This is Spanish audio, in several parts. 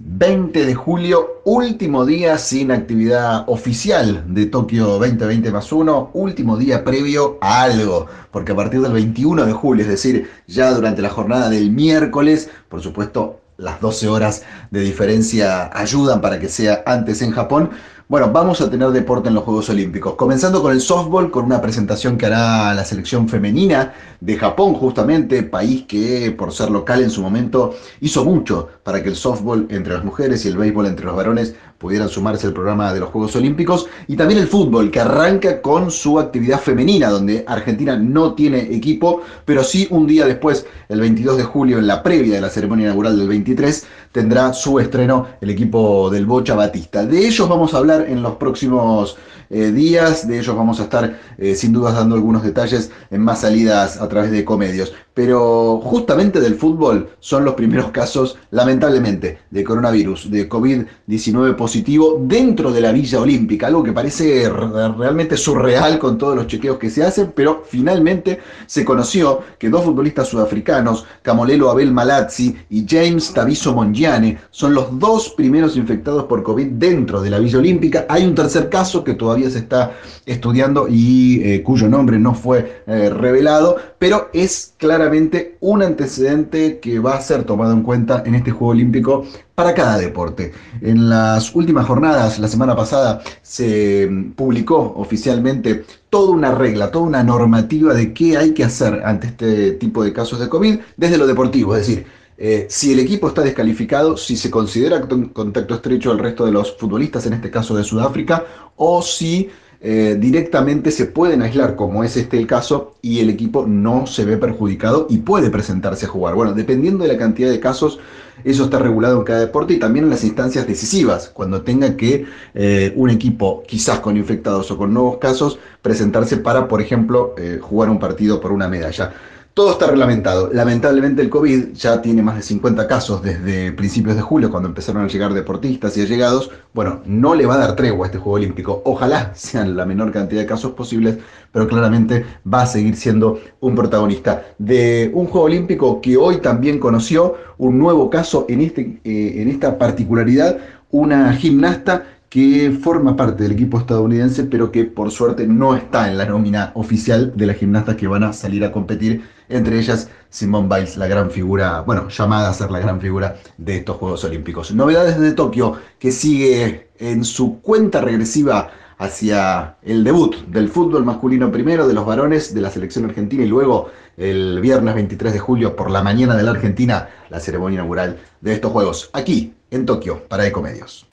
20 de julio, último día sin actividad oficial de Tokio 2020 más uno, último día previo a algo, porque a partir del 21 de julio, es decir, ya durante la jornada del miércoles, por supuesto, las 12 horas de diferencia ayudan para que sea antes en Japón, bueno, vamos a tener deporte en los Juegos Olímpicos, comenzando con el softball, con una presentación que hará la selección femenina de Japón, justamente, país que por ser local en su momento hizo mucho para que el softball entre las mujeres y el béisbol entre los varones pudieran sumarse al programa de los Juegos Olímpicos, y también el fútbol, que arranca con su actividad femenina, donde Argentina no tiene equipo, pero sí un día después, el 22 de julio, en la previa de la ceremonia inaugural del 23, tendrá su estreno el equipo del Bocha Batista. De ellos vamos a hablar en los próximos eh, días, de ellos vamos a estar eh, sin dudas dando algunos detalles en más salidas a través de comedios pero justamente del fútbol son los primeros casos, lamentablemente, de coronavirus, de COVID-19 positivo dentro de la Villa Olímpica, algo que parece realmente surreal con todos los chequeos que se hacen, pero finalmente se conoció que dos futbolistas sudafricanos, Camolelo Abel Malazzi y James Taviso Mongiane, son los dos primeros infectados por COVID dentro de la Villa Olímpica. Hay un tercer caso que todavía se está estudiando y eh, cuyo nombre no fue eh, revelado, pero es claramente un antecedente que va a ser tomado en cuenta en este Juego Olímpico para cada deporte. En las últimas jornadas, la semana pasada, se publicó oficialmente toda una regla, toda una normativa de qué hay que hacer ante este tipo de casos de COVID desde lo deportivo, es decir, eh, si el equipo está descalificado, si se considera contacto estrecho al resto de los futbolistas, en este caso de Sudáfrica, o si eh, directamente se pueden aislar, como es este el caso, y el equipo no se ve perjudicado y puede presentarse a jugar. Bueno, dependiendo de la cantidad de casos, eso está regulado en cada deporte y también en las instancias decisivas, cuando tenga que eh, un equipo, quizás con infectados o con nuevos casos, presentarse para, por ejemplo, eh, jugar un partido por una medalla. Todo está reglamentado. Lamentablemente el COVID ya tiene más de 50 casos desde principios de julio, cuando empezaron a llegar deportistas y allegados. Bueno, no le va a dar tregua a este Juego Olímpico. Ojalá sean la menor cantidad de casos posibles, pero claramente va a seguir siendo un protagonista de un Juego Olímpico que hoy también conoció un nuevo caso en, este, eh, en esta particularidad, una gimnasta que forma parte del equipo estadounidense, pero que por suerte no está en la nómina oficial de las gimnastas que van a salir a competir, entre ellas Simone Biles, la gran figura, bueno, llamada a ser la gran figura de estos Juegos Olímpicos. Novedades de Tokio, que sigue en su cuenta regresiva hacia el debut del fútbol masculino primero de los varones de la selección argentina y luego el viernes 23 de julio por la mañana de la Argentina la ceremonia inaugural de estos Juegos, aquí en Tokio, para Ecomedios.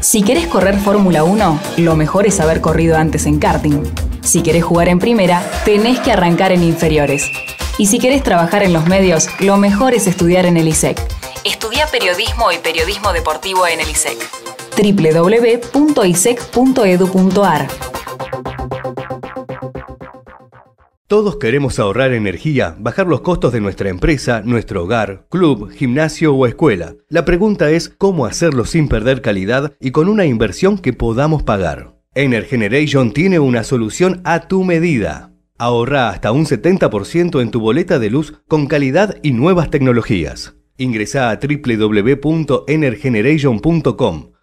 Si querés correr Fórmula 1, lo mejor es haber corrido antes en karting. Si querés jugar en primera, tenés que arrancar en inferiores. Y si querés trabajar en los medios, lo mejor es estudiar en el ISEC. Estudia periodismo y periodismo deportivo en el ISEC www.isec.edu.ar. Todos queremos ahorrar energía, bajar los costos de nuestra empresa, nuestro hogar, club, gimnasio o escuela. La pregunta es cómo hacerlo sin perder calidad y con una inversión que podamos pagar. Energeneration tiene una solución a tu medida. Ahorra hasta un 70% en tu boleta de luz con calidad y nuevas tecnologías. Ingresa a www.energeneration.com